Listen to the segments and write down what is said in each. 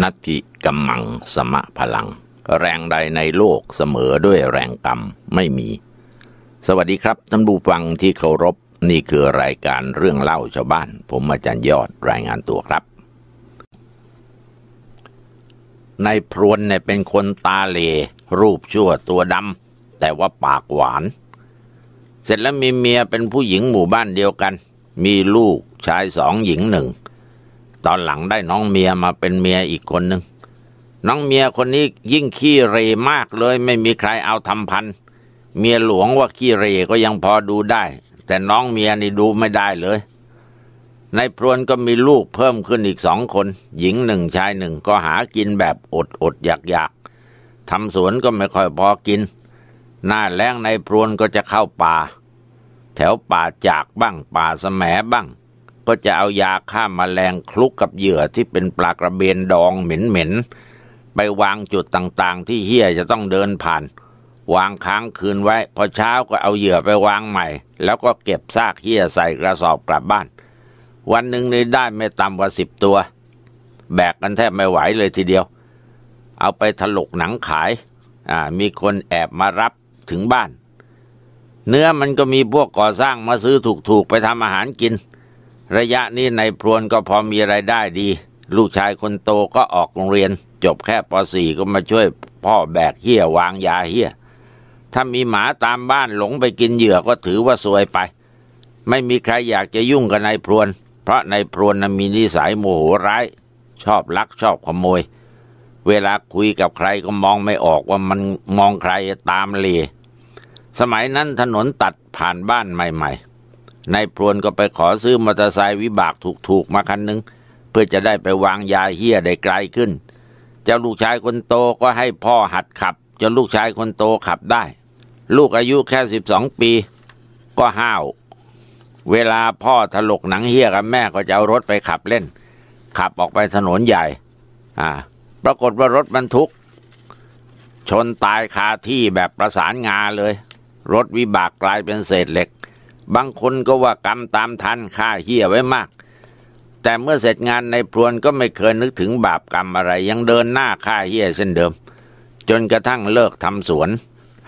นัตถิกัมมังสมะพลัง แรงใดในโลกเสมอด้วยแรงกรรมไม่มี สวัสดีครับท่านผู้ฟังที่เคารพนี่คือรายการเรื่องเล่าชาวบ้าน ผมอาจารย์ยอดรายงานตัวครับนายพรวนเนี่ยเป็นคนตาเล รูปชั่วตัวดำแต่ว่าปากหวาน เสร็จแล้วมีเมียเป็นผู้หญิงหมู่บ้านเดียวกัน มีลูกชายสองหญิงหนึ่งตอนหลังได้น้องเมียมาเป็นเมียอีกคนหนึ่ง น้องเมียคนนี้ยิ่งขี้เรมากเลยไม่มีใครเอาทำพันเมียหลวงว่าขี้เรก็ยังพอดูได้ แต่น้องเมียนี่ดูไม่ได้เลย ในพรวนก็มีลูกเพิ่มขึ้นอีกสองคน หญิงหนึ่งชายหนึ่งก็หากินแบบอดอดอยากอยากทำสวนก็ไม่ค่อยพอกินหน้าแล้งในพรวนก็จะเข้าป่า แถวป่าจากบ้าง ป่าสแสมบ้างก็จะเอายาฆ่ามาแมลงคลุกกับเหยื่อที่เป็นปลากระเบนดองเหม็นๆ ไปวางจุดต่างๆ ที่เฮียจะต้องเดินผ่าน วางค้างคืนไว้พอเช้าก็เอาเหยื่อไปวางใหม่ แล้วก็เก็บซากเฮียใส่กระสอบกลับบ้าน วันหนึ่งนี่ได้ไม่ต่ำกว่าสิบตัว แบกกันแทบไม่ไหวเลยทีเดียว เอาไปถลกหนังขายอ่ามีคนแอบมารับถึงบ้าน เนื้อมันก็มีพวกก่อสร้างมาซื้อถูกๆไปทำอาหารกินระยะนี้ในพรวนก็พอมีไรายได้ดี ลูกชายคนโตก็ออกโรงเรียน จบแค่ป .4 ก็มาช่วยพ่อแบกเหี้ยวางยาเหี้ยถ้ามีหมาตามบ้านหลงไปกินเหยื่อก็ถือว่าซวยไป ไม่มีใครอยากจะยุ่งกับนายพรวน เพราะนายพรวนมีนิสัยโมโหร้าย ชอบลักชอบขโมย เวลาคุยกับใครก็มองไม่ออกว่ามันมองใครตามเลยสมัยนั้นถนนตัดผ่านบ้านใหม่ ๆนายพรวนก็ไปขอซื้อมอเตอร์ไซค์วิบากถูกๆมาคันหนึ่งเพื่อจะได้ไปวางยาเฮี้ยได้ไกลขึ้นเจ้าลูกชายคนโตก็ให้พ่อหัดขับจนลูกชายคนโตขับได้ ลูกอายุแค่สิบสองปีก็ห้าว เวลาพ่อถลกหนังเฮี้ยกับแม่ก็จะเอารถไปขับเล่น ขับออกไปถนนใหญ่อ่าปรากฏว่ารถบรรทุกชนตายคาที่แบบประสานงาเลย รถวิบากกลายเป็นเศษเหล็กบางคนก็ว่ากรรมตามทันฆ่าเฮียไว้มาก แต่เมื่อเสร็จงานในพรวนก็ไม่เคยนึกถึงบาปกรรมอะไรยังเดินหน้าฆ่าเฮียเช่นเดิม จนกระทั่งเลิกทำสวน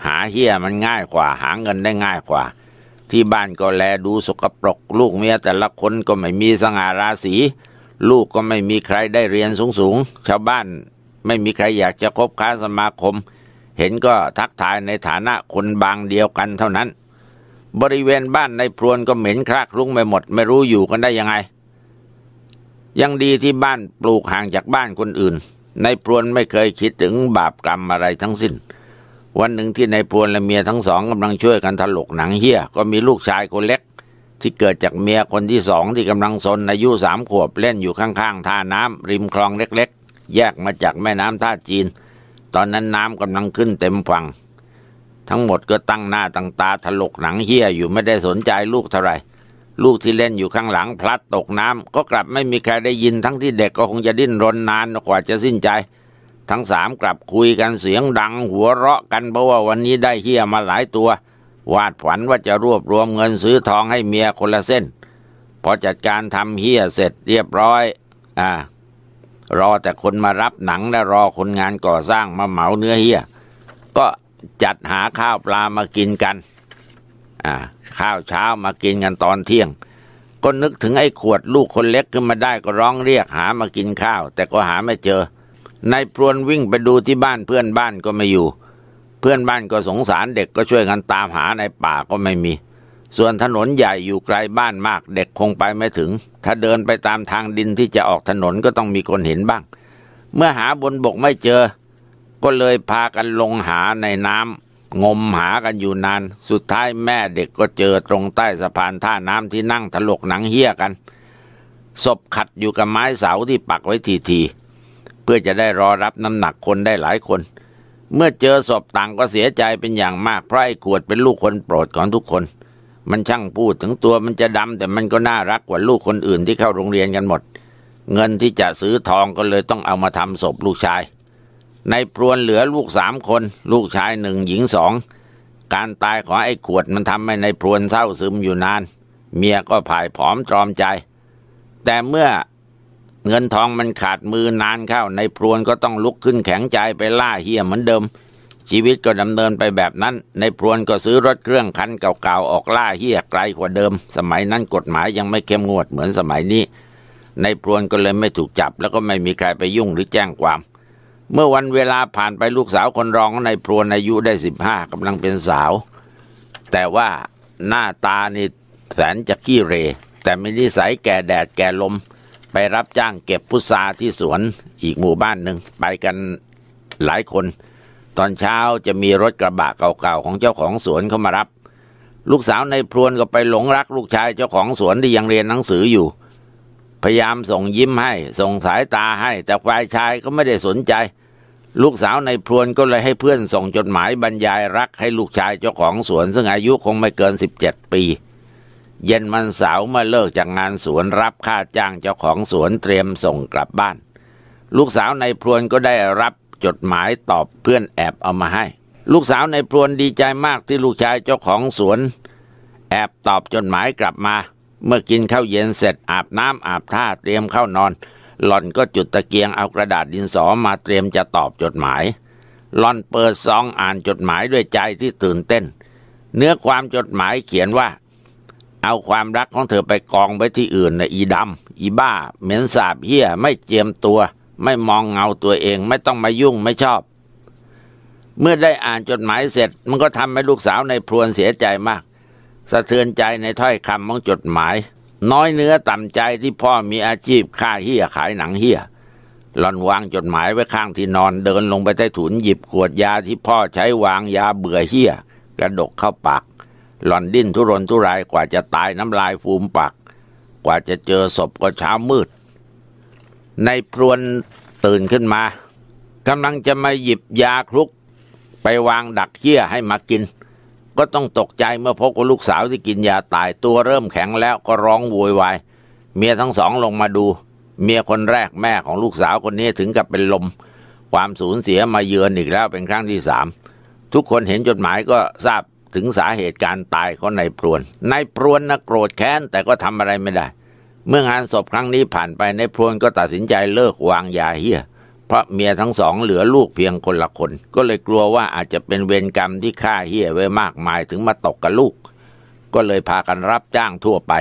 หาเฮียมันง่ายกว่าหาเงินได้ง่ายกว่า ที่บ้านก็แลดูสกปรกลูกเมียแต่ละคนก็ไม่มีสง่าราศีลูกก็ไม่มีใครได้เรียนสูงๆชาวบ้านไม่มีใครอยากจะคบค้าสมาคม เห็นก็ทักทายในฐานะคนบางเดียวกันเท่านั้นบริเวณบ้านในพรวนก็เหม็นคลากรุ้งไปหมด ไม่รู้อยู่กันได้ยังไง ยังดีที่บ้านปลูกห่างจากบ้านคนอื่นในพรวนไม่เคยคิดถึงบาปกรรมอะไรทั้งสิน้น วันหนึ่งที่ในพรวนและเมียทั้งสองกำลังช่วยกันถลกหนังเฮี้ยก็มีลูกชายคนเล็ก ที่เกิดจากเมียคนที่สองที่กำลังสนอายุสามขวบเล่นอยู่ข้าง ๆท่าน้ำริมคลองเล็กๆแยกมาจากแม่น้ำท่าจีน ตอนนั้นน้ำกำลังขึ้นเต็มฝั่งทั้งหมดก็ตั้งหน้าตั้งตาถลกหนังเฮียอยู่ไม่ได้สนใจลูกเท่าไหร่ลูกที่เล่นอยู่ข้างหลังพลัดตกน้ำ ก็กลับไม่มีใครได้ยินทั้งที่เด็กก็คงจะดิ้นรนนาน กว่าจะสิ้นใจ ทั้งสามกลับคุยกันเสียงดังหัวเราะกันเพราะว่าวันนี้ได้เฮียมาหลายตัว วาดฝันว่าจะรวบรวมเงินซื้อทองให้เมียคนละเส้นพอจัดการทำเฮียเสร็จ เรียบร้อย อ่า รอแต่คนมารับหนังและรอคนงานก่อสร้างมาเหมาเนื้อเฮียก็จัดหาข้าวปลามากินกัน อ่า ข้าวเช้ามากินกันตอนเที่ยง ก็นึกถึงไอ้ขวดลูกคนเล็กขึ้นมาได้ก็ร้องเรียกหามากินข้าว แต่ก็หาไม่เจอ นายพรวนวิ่งไปดูที่บ้านเพื่อนบ้านก็ไม่อยู่ เพื่อนบ้านก็สงสารเด็กก็ช่วยกันตามหาในป่าก็ไม่มี ส่วนถนนใหญ่อยู่ไกลบ้านมากเด็กคงไปไม่ถึง ถ้าเดินไปตามทางดินที่จะออกถนนก็ต้องมีคนเห็นบ้าง เมื่อหาบนบกไม่เจอก็เลยพากันลงหาในน้ำงมหากันอยู่นาน สุดท้ายแม่เด็กก็เจอตรงใต้สะพานท่าน้ำที่นั่งถลกหนังเฮี้ยกันศพขัดอยู่กับไม้เสาที่ปักไว้ทีๆเพื่อจะได้รอรับน้ำหนักคนได้หลายคน เมื่อเจอศพต่างก็เสียใจเป็นอย่างมากเพราะไอ้ขวดเป็นลูกคนโปรดของทุกคน มันช่างพูดถึงตัวมันจะดำแต่มันก็น่ารักกว่าลูกคนอื่นที่เข้าโรงเรียนกันหมด เงินที่จะซื้อทองก็เลยต้องเอามาทำศพลูกชายในพรวนเหลือลูกสามคน ลูกชายหนึ่งหญิงสองการตายของไอ้ขวดมันทำให้ในพรวนเศร้าซึมอยู่นาน เมียก็ผ่ายผอมตรอมใจ แต่เมื่อเงินทองมันขาดมือนานเข้าในพรวนก็ต้องลุกขึ้นแข็งใจไปล่าเฮียเหมือนเดิม ชีวิตก็ดำเนินไปแบบนั้นในพรวนก็ซื้อรถเครื่องคันเก่าๆออกล่าเฮียไกลกว่าเดิม สมัยนั้นกฎหมายยังไม่เข้มงวดเหมือนสมัยนี้ในพรวนก็เลยไม่ถูกจับ แล้วก็ไม่มีใครไปยุ่งหรือแจ้งความเมื่อวันเวลาผ่านไปลูกสาวคนรองในพรวนอายุได้สิบห้ากำลังเป็นสาว แต่ว่าหน้าตานี่แสนจะขี้เร แต่มีนิสัยแก่แดดแก่ลม ไปรับจ้างเก็บพุทราที่สวนอีกหมู่บ้านหนึ่งไปกันหลายคน ตอนเช้าจะมีรถกระบะเก่าๆ ของเจ้าของสวนเข้ามารับ ลูกสาวในพรวนก็ไปหลงรักลูกชายเจ้าของสวนที่ยังเรียนหนังสืออยู่พยายามส่งยิ้มให้ส่งสายตาให้แต่ฝ่ายชายก็ไม่ได้สนใจ ลูกสาวในพรวนก็เลยให้เพื่อนส่งจดหมายบรรยายรัก ให้ลูกชายเจ้าของสวนซึ่งอายุคงไม่เกินสิบเจ็ดปี เย็นมันสาวเมื่อเลิกจากงานสวนรับค่าจ้างเจ้าของสวนเตรียมส่งกลับบ้าน ลูกสาวในพรวนก็ได้รับจดหมายตอบเพื่อนแอบเอามาให้ ลูกสาวในพรวนดีใจมากที่ลูกชายเจ้าของสวน แอบตอบจดหมายกลับมาเมื่อกินข้าวเย็นเสร็จอาบน้ำอาบท่าเตรียมเข้านอน หล่อนก็จุดตะเกียงเอากระดาษดินสอมาเตรียมจะตอบจดหมาย หล่อนเปิดซองอ่านจดหมายด้วยใจที่ตื่นเต้น เนื้อความจดหมายเขียนว่า เอาความรักของเธอไปกองไว้ที่อื่นนะอีดำอีบ้าเหม็นสาบเหี้ยไม่เจียมตัว ไม่มองเงาตัวเองไม่ต้องมายุ่งไม่ชอบ เมื่อได้อ่านจดหมายเสร็จ มันก็ทำให้ลูกสาวในพรวนเสียใจมากสะเทือนใจในถ้อยคำของจดหมาย น้อยเนื้อต่ำใจที่พ่อมีอาชีพค่าเฮียขายหนังเฮียหล่อนวางจดหมายไว้ข้างที่นอนเดินลงไปใต้ถุนหยิบขวดยาที่พ่อใช้วางยาเบื่อเฮียกระดกเข้าปากหล่อนดิ้นทุรนทุรายกว่าจะตายน้ำลายฟูมปากกว่าจะเจอศพก็เช้ามืด ในพรวนตื่นขึ้นมากำลังจะมาหยิบยาคลุก ไปวางดักเฮียให้มากินก็ต้องตกใจเมื่อพบว่าลูกสาวที่กินยาตายตัวเริ่มแข็งแล้วก็ร้องโวยวายเมียทั้งสองลงมาดูเมียคนแรกแม่ของลูกสาวคนนี้ถึงกับเป็นลม ความสูญเสียมาเยือนอีกแล้วเป็นครั้งที่สามทุกคนเห็นจดหมายก็ทราบถึงสาเหตุการตายของนายพรวนนายพรวนนะโกรธแค้นแต่ก็ทำอะไรไม่ได้ เมื่องานศพครั้งนี้ผ่านไปนายพรวนก็ตัดสินใจเลิกวางยาเฮี้ยเพราะเมียทั้งสองเหลือลูกเพียงคนละคนก็เลยกลัวว่าอาจจะเป็นเวรกรรมที่ฆ่าเฮียไว้มากมายถึงมาตกกับลูก ก็เลยพากันรับจ้างทั่วไป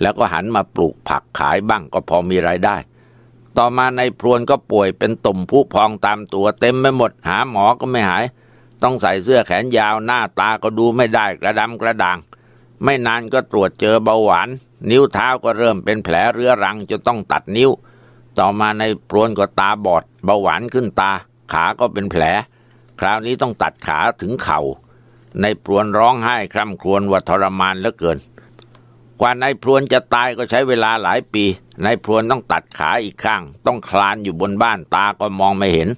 แล้วก็หันมาปลูกผักขายบ้างก็พอมีรายได้ ต่อมาในพรวนก็ป่วยเป็นตุ่มผู้พองตามตัวเต็มไปหมดหาหมอก็ไม่หาย ต้องใส่เสื้อแขนยาวหน้าตาก็ดูไม่ได้กระดำกระด่าง ไม่นานก็ตรวจเจอเบาหวาน นิ้วเท้าก็เริ่มเป็นแผลเรื้อรังจนต้องตัดนิ้วต่อมาในปรวนก็ตาบอดเบาหวานขึ้นตา ขาก็เป็นแผล คราวนี้ต้องตัดขาถึงเขา่าในปรวนร้องไห้คร่ำครวญว่าทรมานเหลือเกินกว่าในพรวนจะตายก็ใช้เวลาหลายปีในพรวนต้องตัดขาอีกข้าง ต้องคลานอยู่บนบ้านตาก็มองไม่เห็น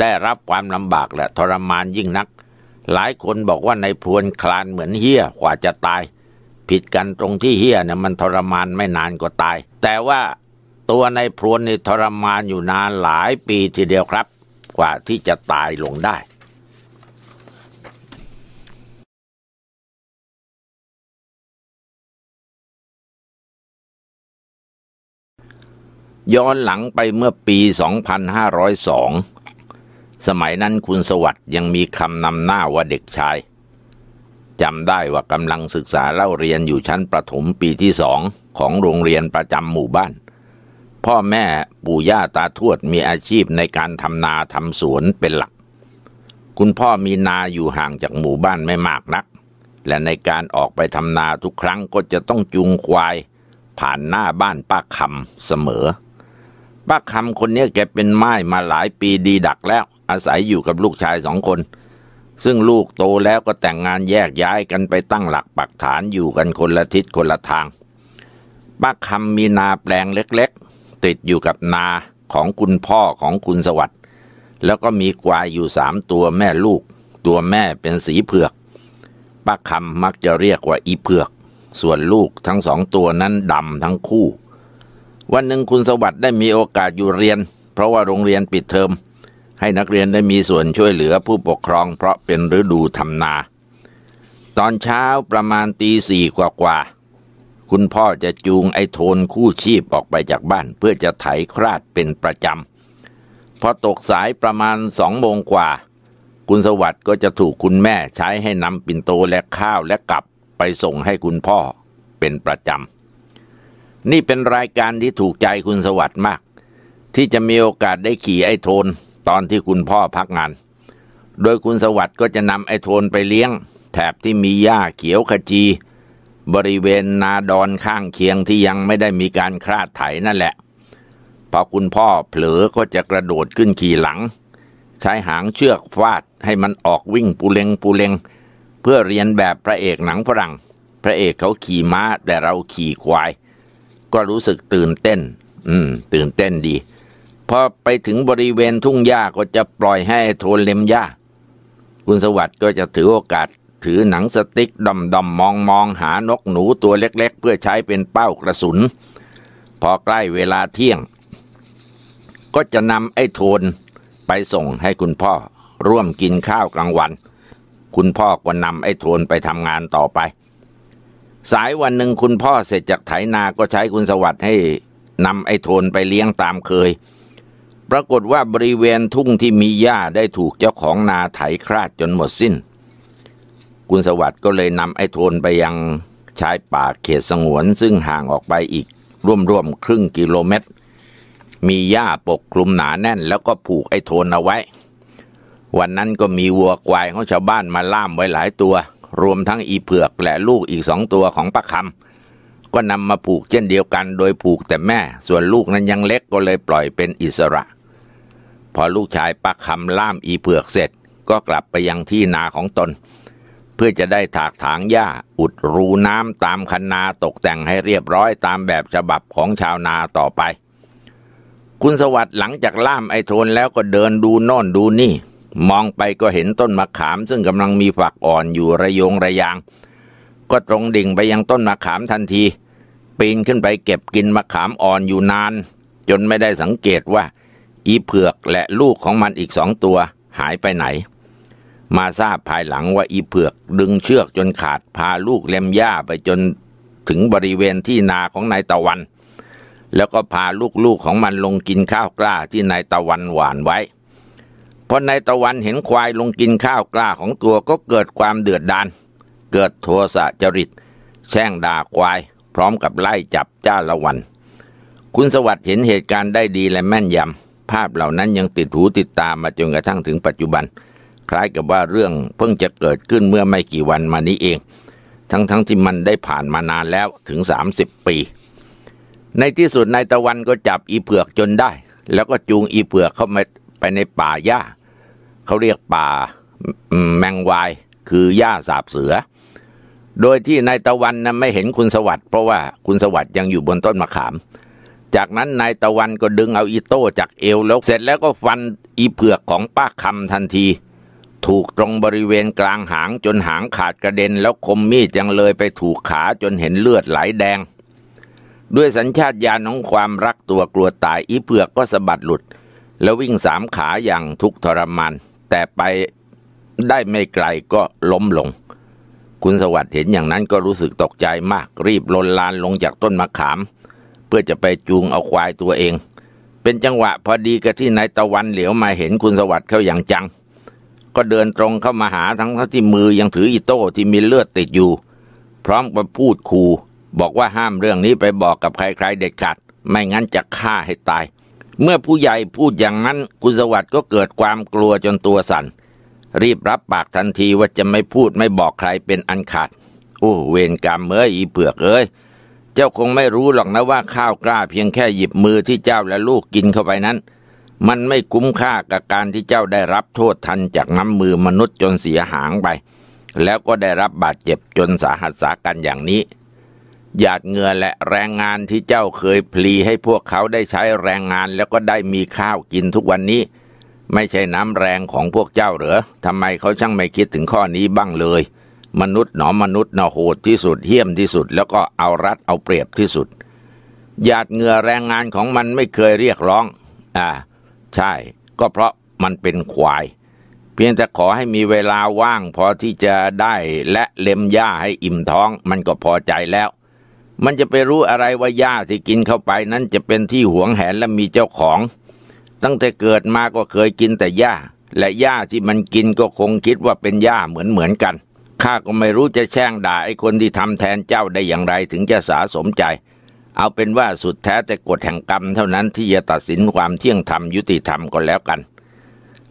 ได้รับความลำบากและทรมานยิ่งนัก หลายคนบอกว่าในพรวนคลานเหมือนเฮี้ยกว่าจะตาย ผิดกันตรงที่เฮี้ยเนี่ยมันทรมานไม่นานก็ตาย แต่ว่าตัวในพรวนนี่ทรมานอยู่นานหลายปีทีเดียวครับ กว่าที่จะตายลงได้ ย้อนหลังไปเมื่อปี 2502 สมัยนั้นคุณสวัสด์ยังมีคำนำหน้าว่าเด็กชายจำได้ว่ากำลังศึกษาเล่าเรียนอยู่ชั้นประถมปีที่สองของโรงเรียนประจำหมู่บ้านพ่อแม่ปู่ย่าตาทวดมีอาชีพในการทำนาทำสวนเป็นหลัก คุณพ่อมีนาอยู่ห่างจากหมู่บ้านไม่มากนัก และในการออกไปทำนาทุกครั้งก็จะต้องจูงควายผ่านหน้าบ้านป้าคำเสมอ ป้าคำคนนี้แกเป็นไม้มาหลายปีดีดักแล้ว อาศัยอยู่กับลูกชายสองคน ซึ่งลูกโตแล้วก็แต่งงานแยกย้ายกันไปตั้งหลักปักฐานอยู่กันคนละทิศคนละทาง ป้าคำมีนาแปลงเล็กๆติดอยู่กับนาของคุณพ่อของคุณสวัสด์แล้วก็มีควายอยู่สามตัวแม่ลูก ตัวแม่เป็นสีเผือก ป้าคำมักจะเรียกว่าอีเผือก ส่วนลูกทั้งสองตัวนั้นดำทั้งคู่ วันหนึ่งคุณสวัสด์ได้มีโอกาสอยู่เรียน เพราะว่าโรงเรียนปิดเทอมให้นักเรียนได้มีส่วนช่วยเหลือผู้ปกครองเพราะเป็นฤดูทำนา ตอนเช้าประมาณตีสี่กว่าคุณพ่อจะจูงไอ้โทนคู่ชีพออกไปจากบ้านเพื่อจะไถคราดเป็นประจำพอตกสายประมาณสองโมงกว่า คุณสวัสด์ก็จะถูกคุณแม่ใช้ให้นำปิ่นโตและข้าวและกลับไปส่งให้คุณพ่อเป็นประจำ นี่เป็นรายการที่ถูกใจคุณสวัสด์มาก ที่จะมีโอกาสได้ขี่ไอ้โทนตอนที่คุณพ่อพักงาน โดยคุณสวัสด์ก็จะนำไอ้โทนไปเลี้ยงแถบที่มีหญ้าเขียวขจีบริเวณนาดอนข้างเคียงที่ยังไม่ได้มีการคราดไถนั่นแหละพอคุณพ่อเผลอก็จะกระโดดขึ้นขี่หลัง ใช้หางเชือกฟาด ให้มันออกวิ่งปูเลงปูเลง เพื่อเรียนแบบพระเอกหนังฝรั่ง พระเอกเขาขี่ม้า แต่เราขี่ควาย ก็รู้สึกตื่นเต้น อืม ตื่นเต้นดีพอไปถึงบริเวณทุ่งหญ้าก็จะปล่อยให้โทนเล็มหญ้าคุณสวัสดิ์ก็จะถือโอกาสถือหนังสติ๊กดำดำมองมองหานกหนูตัวเล็กๆ เพื่อใช้เป็นเป้ากระสุนพอใกล้เวลาเที่ยง ก็จะนำไอ้โทน ไปส่งให้คุณพ่อร่วมกินข้าวกลางวัน คุณพ่อก็นำไอ้โทนไปทำงานต่อไป สายวันหนึ่งคุณพ่อเสร็จจากไถนาก็ใช้คุณสวัสดิ์ให้นำไอ้โทนไปเลี้ยงตามเคย ปรากฏว่าบริเวณทุ่งที่มีหญ้าได้ถูกเจ้าของนาไถคราดจนหมดสิน้นคุณสวัสด์ก็เลยนำไอ้โทนไปยังชายป่าเขตสงวน ซึ่งห่างออกไปอีกร่วมๆครึ่งกิโลเมตร มีหญ้าปกคลุมหนาแน่น แล้วก็ผูกไอ้โทนเอาไว้ วันนั้นก็มีวัวควายของชาวบ้านมาล่ามไว้หลายตัว รวมทั้งอีเผือกและลูกอีกสองตัวของปะคำ ก็นำมาผูกเช่นเดียวกันโดยผูกแต่แม่ ส่วนลูกนั้นยังเล็กก็เลยปล่อยเป็นอิสระ พอลูกชายปะคำล่ามอีเผือกเสร็จ ก็กลับไปยังที่นาของตนพื่อจะได้ถากถางหญ้าอุดรูน้ำตามคันนาตกแต่งให้เรียบร้อยตามแบบฉบับของชาวนาต่อไป คุณสวัสดิ์หลังจากล่ามไอโทนแล้วก็เดินดูโน่นดูนี่ มองไปก็เห็นต้นมะขาม ซึ่งกำลังมีฝักอ่อนอยู่ระยงระยาง ก็ตรงดิ่งไปยังต้นมะขามทันที ปีนขึ้นไปเก็บกินมะขามอ่อนอยู่นาน จนไม่ได้สังเกตว่า อีเผือกและลูกของมันอีกสองตัวหายไปไหนมาทราบภายหลังว่าอีเผือกดึงเชือกจนขาดพาลูกเล็มหญ้าไปจนถึงบริเวณที่นาของนายตะวัน แล้วก็พาลูกๆของมันลงกินข้าวกล้าที่นายตะวันหวานไว้พอนายตะวันเห็นควายลงกินข้าวกล้าของตัวก็เกิดความเดือดดานเกิดโทสะจริตแช่งด่าควาย พร้อมกับไล่จับจ้าละวัน คุณสวัสดิ์เห็นเหตุการณ์ได้ดีและแม่นยำภาพเหล่านั้นยังติดหูติดตามมาจนกระทั่งถึงปัจจุบันคล้ายกับว่าเรื่องเพิ่งจะเกิดขึ้นเมื่อไม่กี่วันมานี้เอง ทั้งๆทที่มันได้ผ่านมานานแล้วถึง 30 ปี ในที่สุดนายตะวันก็จับอีเผือกจนได้ แล้วก็จูงอีเผือกเข้ามาไปในป่าหญ้า เขาเรียกป่าแมงวาย คือหญ้าสาบเสือ โดยที่นายตะวันนะไม่เห็นคุณสวัสด์เพราะว่าคุณสวัสด์ยังอยู่บนต้นมะขาม จากนั้นนายตะวันก็ดึงเอาอีโต้จากเอวแล้วเสร็จแล้วก็ฟันอีเผือกของป้าคำทันทีถูกตรงบริเวณกลางหางจนหางขาดกระเด็นแล้วคมมีดยังเลยไปถูกขาจนเห็นเลือดไหลแดง ด้วยสัญชาตญาณของความรักตัวกลัวตายอีเผือกก็สะบัดหลุดแล้ววิ่งสามขาอย่างทุกทรมานแต่ไปได้ไม่ไกลก็ล้มลง คุณสวัสดิ์เห็นอย่างนั้นก็รู้สึกตกใจมากรีบลนลานลงจากต้นมะขามเพื่อจะไปจูงเอาควายตัวเอง เป็นจังหวะพอดีกับที่นายตะวันเหลียวมาเห็นคุณสวัสดิ์เข้าอย่างจังก็เดินตรงเข้ามาหาทั้งที่มือยังถืออิโต้ที่มีเลือดติดอยู่ พร้อมกับพูดคูบอกว่าห้ามเรื่องนี้ไปบอกกับใครๆเด็ดขาดไม่งั้นจะฆ่าให้ตาย เมื่อผู้ใหญ่พูดอย่างนั้นคุณสวัสดิ์ก็เกิดความกลัวจนตัวสัน่น รีบรับปากทันทีว่าจะไม่พูดไม่บอกใครเป็นอันขาด โอ้เวรกรรมเอ้ยอีเผือกเอ้ยเจ้าคงไม่รู้หรอกนะว่าข้าวกล้าเพียงแค่หยิบมือที่เจ้าและลูกกินเข้าไปนั้นมันไม่คุ้มค่ากับการที่เจ้าได้รับโทษทันจากน้ำมือมนุษย์จนเสียหางไป แล้วก็ได้รับบาดเจ็บจนสาหัสสากันอย่างนี้หยาดเงื่อและแรงงานที่เจ้าเคยพลีให้พวกเขาได้ใช้แรงงานแล้วก็ได้มีข้าวกินทุกวันนี้ ไม่ใช่น้ำแรงของพวกเจ้าเหรอทำไมเขาช่างไม่คิดถึงข้อนี้บ้างเลย มนุษย์หนอมนุษย์หนอโหดที่สุดเหี้ยมที่สุด แล้วก็เอารัดเอาเปรียบที่สุดหยาดเงื่อแรงงานของมันไม่เคยเรียกร้อง อ่าใช่ ก็เพราะมันเป็นควาย เพียงแต่ขอให้มีเวลาว่างพอที่จะได้และเล็มหญ้าให้อิ่มท้อง มันก็พอใจแล้ว มันจะไปรู้อะไรว่าหญ้าที่กินเข้าไปนั้นจะเป็นที่หวงแหนและมีเจ้าของ ตั้งแต่เกิดมาก็เคยกินแต่หญ้า และหญ้าที่มันกินก็คงคิดว่าเป็นหญ้าเหมือนเหมือนกัน ข้าก็ไม่รู้จะแช่งด่าไอ้คนที่ทำแทนเจ้าได้อย่างไรถึงจะสาสมใจเอาเป็นว่าสุดแท้แต่กฎแห่งกรรมเท่านั้นที่จะตัดสินความเที่ยงธรรมยุติธรรมก็แล้วกัน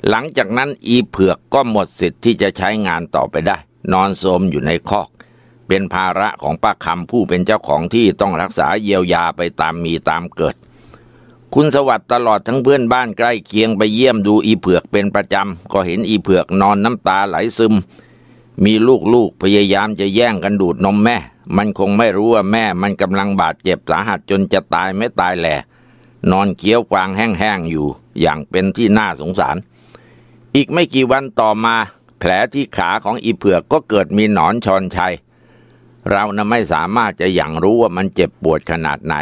หลังจากนั้นอีเผือกก็หมดสิทธิ์ที่จะใช้งานต่อไปได้ นอนโสมอยู่ในคอก เป็นภาระของป้าคำผู้เป็นเจ้าของที่ต้องรักษาเยียวยาไปตามมีตามเกิด คุณสวัสด์ตลอดทั้งเพื่อนบ้านใกล้เคียงไปเยี่ยมดูอีเผือกเป็นประจำก็เห็นอีเผือกนอนน้ำตาไหลซึม มีลูกๆพยายามจะแย่งกันดูดนมแม่มันคงไม่รู้ว่าแม่มันกำลังบาดเจ็บสาหัสจนจะตายไม่ตายแหละนอนเคี้ยวฟางแห้งๆอยู่อย่างเป็นที่น่าสงสาร อีกไม่กี่วันต่อมา แผลที่ขาของอีเผือกก็เกิดมีหนอนชอนชัย เรานะไม่สามารถจะอย่างรู้ว่ามันเจ็บปวดขนาดไหน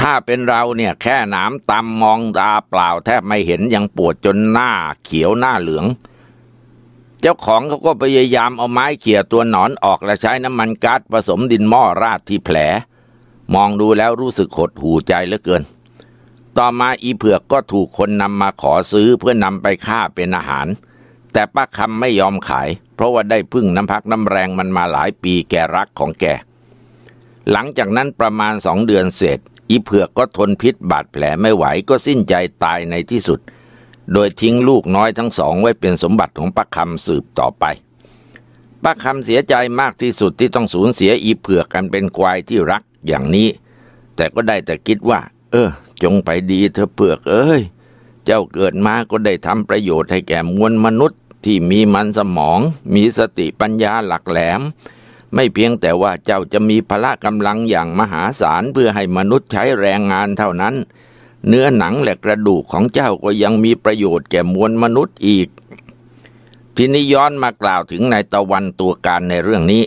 ถ้าเป็นเราเนี่ยแค่หน้ำตมมองตาเปล่าแทบไม่เห็นยังปวดจนหน้าเขียวหน้าเหลืองเจ้าของเขาก็พยายามเอาไม้เขี่ยตัวหนอนออกและใช้น้ำมันก๊าซผสมดินหม้อราดที่แผล มองดูแล้วรู้สึกหดหูใจเหลือเกิน ต่อมาอีเผือกก็ถูกคนนำมาขอซื้อเพื่อนำไปฆ่าเป็นอาหาร แต่ป้าคำไม่ยอมขายเพราะว่าได้พึ่งน้ำพักน้ำแรงมันมาหลายปีแกรักของแก หลังจากนั้นประมาณสองเดือนเสร็จ อีเผือกก็ทนพิษบาดแผลไม่ไหวก็สิ้นใจตายในที่สุดโดยทิ้งลูกน้อยทั้งสองไว้เป็นสมบัติของป้าคำสืบต่อไปป้าคำเสียใจมากที่สุดที่ต้องสูญเสียอีเผือกกันเป็นควายที่รักอย่างนี้ แต่ก็ได้แต่คิดว่า เออ จงไปดีเธอเผือกเอ้ยเจ้าเกิดมาก็ได้ทำประโยชน์ให้แก่มวลมนุษย์ ที่มีมันสมอง มีสติปัญญาหลักแหลม ไม่เพียงแต่ว่าเจ้าจะมีพละกำลังอย่างมหาศาลเพื่อให้มนุษย์ใช้แรงงานเท่านั้นเนื้อหนังและกระดูกของเจ้าก็ยังมีประโยชน์แก่มวลมนุษย์อีกทีนี้ย้อนมากล่าวถึงนายตะวันตัวการในเรื่องนี้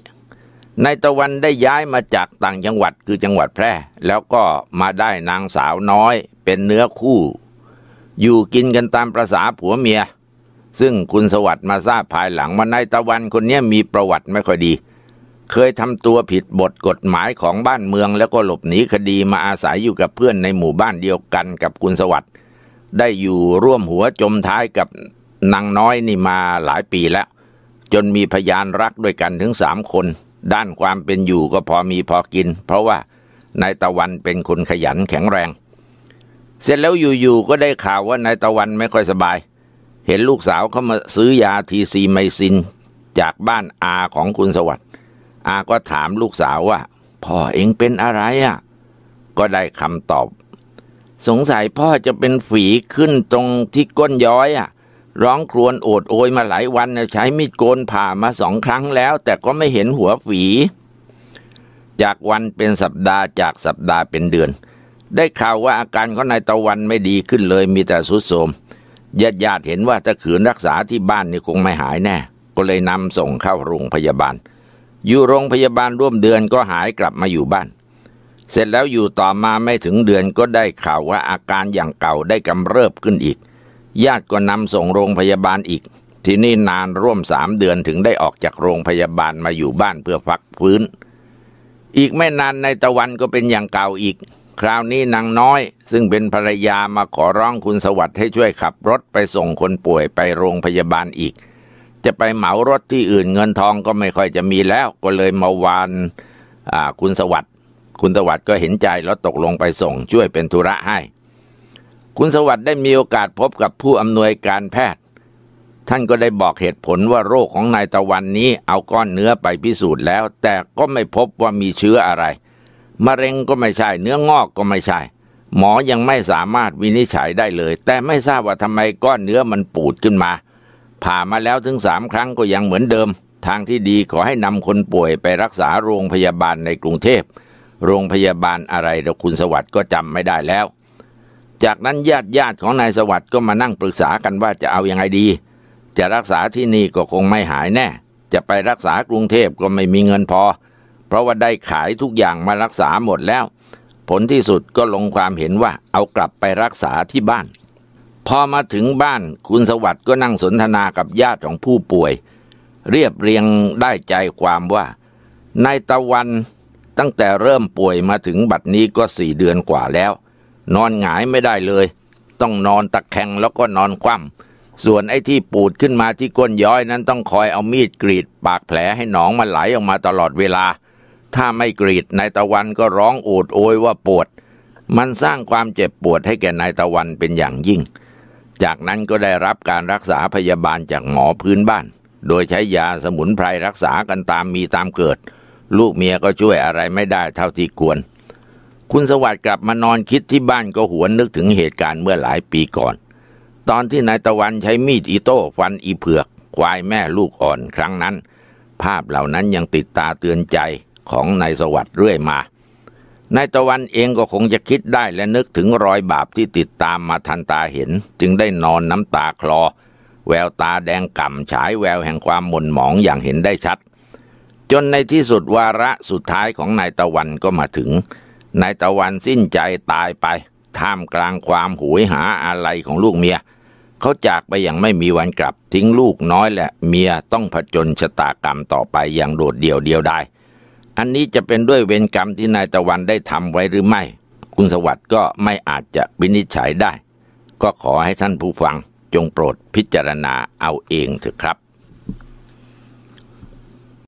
นายตะวันได้ย้ายมาจากต่างจังหวัดคือจังหวัดแพร่ แล้วก็มาได้นางสาวน้อยเป็นเนื้อคู่ อยู่กินกันตามประษาผัวเมีย ซึ่งคุณสวัสดิ์มาทราบภายหลังว่านายตะวันคนนี้มีประวัติไม่ค่อยดีเคยทำตัวผิดบทกฎหมายของบ้านเมืองแล้วก็หลบหนีคดีมาอาศัยอยู่กับเพื่อนในหมู่บ้านเดียวกันกับคุณสวัสด์ได้อยู่ร่วมหัวจมท้ายกับนางน้อยนี่มาหลายปีแล้ว จนมีพยานรักด้วยกันถึงสามคนด้านความเป็นอยู่ก็พอมีพอกิน เพราะว่านายตะวันเป็นคนขยันแข็งแรง เสร็จแล้วอยู่ๆก็ได้ข่าวว่านายตะวันไม่ค่อยสบาย เห็นลูกสาวเขามาซื้อยาทีซีไมซินจากบ้านอาของคุณสวัสด์อาก็ถามลูกสาวว่า พ่อเองเป็นอะไรอะ่ะก็ได้คำตอบ สงสัยพ่อจะเป็นฝีขึ้นตรงที่ก้นย้อยอะ่ะร้องครวญโอดโอยมาหลายวันใช้มีดโกนผ่ามาสองครั้งแล้ว แต่ก็ไม่เห็นหัวฝีจากวันเป็นสัปดาห์จากสัปดาห์เป็นเดือน ได้ข่าวว่าอาการของนายตะวันไม่ดีขึ้นเลยมีแต่สุดโทมญาติญาติเห็นว่าถ้าขืนรักษาที่บ้านนี่คงไม่หายแน่ ก็เลยนำส่งเข้าโรงพยาบาลอยู่โรงพยาบาลร่วมเดือนก็หายกลับมาอยู่บ้าน เสร็จแล้วอยู่ต่อมาไม่ถึงเดือนก็ได้ข่าวว่าอาการอย่างเก่าได้กำเริบขึ้นอีก ญาติก็นำส่งโรงพยาบาลอีก ที่นี่นานร่วมสามเดือนถึงได้ออกจากโรงพยาบาลมาอยู่บ้านเพื่อพักฟื้น อีกไม่นานในตะวันก็เป็นอย่างเก่าอีก คราวนี้นางน้อย ซึ่งเป็นภรรยามาขอร้องคุณสวัสดิ์ให้ช่วยขับรถไปส่งคนป่วยไปโรงพยาบาลอีกจะไปเหมารถที่อื่นเงินทองก็ไม่ค่อยจะมีแล้ว ก็เลยมาวานคุณสวัสด์คุณสวัสด์ก็เห็นใจแล้วตกลงไปส่งช่วยเป็นธุระให้ คุณสวัสด์ได้มีโอกาสพบกับผู้อำนวยการแพทย์ ท่านก็ได้บอกเหตุผลว่าโรคของนายตะวันนี้ เอาก้อนเนื้อไปพิสูจน์แล้ว แต่ก็ไม่พบว่ามีเชื้ออะไร มะเร็งก็ไม่ใช่ เนื้องอกก็ไม่ใช่ หมอยังไม่สามารถวินิจฉัยได้เลย แต่ไม่ทราบว่าทำไมก้อนเนื้อมันปูดขึ้นมาผ่ามาแล้วถึงสามครั้งก็ยังเหมือนเดิมทางที่ดีขอให้นำคนป่วยไปรักษาโรงพยาบาลในกรุงเทพโรงพยาบาลอะไรราคุณสวัสด์ก็จำไม่ได้แล้ว จากนั้นญาติญาติของนายสวัสด์ก็มานั่งปรึกษากันว่าจะเอาอยัางไงดี จะรักษาที่นี่ก็คงไม่หายแน่ จะไปรักษากรุงเทพก็ไม่มีเงินพอ เพราะว่าได้ขายทุกอย่างมารักษาหมดแล้ว ผลที่สุดก็ลงความเห็นว่าเอากลับไปรักษาที่บ้านพอมาถึงบ้านคุณสวัสด์ก็นั่งสนทนากับญาติของผู้ป่วย เรียบเรียงได้ใจความว่านายตะวันตั้งแต่เริ่มป่วยมาถึงบัดนี้ก็สี่เดือนกว่าแล้ว นอนหงายไม่ได้เลย ต้องนอนตะแคงแล้วก็นอนคว่ำส่วนไอ้ที่ปูดขึ้นมาที่ก้นย้อยนั้นต้องคอยเอามีดกรีด ปากแผลให้หนองมันไหลออกมาตลอดเวลา ถ้าไม่กรีดนายตะวันก็ร้องโอดโอยว่าปวด มันสร้างความเจ็บปวดให้แก่นายตะวันเป็นอย่างยิ่งจากนั้นก็ได้รับการรักษาพยาบาลจากหมอพื้นบ้านโดยใช้ยาสมุนไพรรักษากันตามมีตามเกิด ลูกเมียก็ช่วยอะไรไม่ได้เท่าที่ควรคุณสวัสดิ์กลับมานอนคิดที่บ้านก็หวนนึกถึงเหตุการณ์เมื่อหลายปีก่อน ตอนที่นายตะวันใช้มีดอิโต้ฟันอีเผือก ควายแม่ลูกอ่อนครั้งนั้น ภาพเหล่านั้นยังติดตาเตือนใจของนายสวัสดิ์เรื่อยมานายตะวันเองก็คงจะคิดได้และนึกถึงรอยบาปที่ติดตามมาทันตาเห็น จึงได้นอนน้ำตาคลอ แววตาแดงก่ำฉายแววแห่งความหม่นหมองอย่างเห็นได้ชัด จนในที่สุดวาระสุดท้ายของนายตะวันก็มาถึงนายตะวันสิ้นใจตายไป ท่ามกลางความหวยหาอะไรของลูกเมียเขาจากไปอย่างไม่มีวันกลับทิ้งลูกน้อยและเมียต้องผจญชะตากรรมต่อไปอย่างโดดเดี่ยวเดียวดายอันนี้จะเป็นด้วยเวรกรรมที่นายตะวันได้ทำไว้หรือไม่ คุณสวัสด์ก็ไม่อาจจะวินิจฉัยได้ ก็ขอให้ท่านผู้ฟังจงโปรดพิจารณาเอาเองเถอะครับ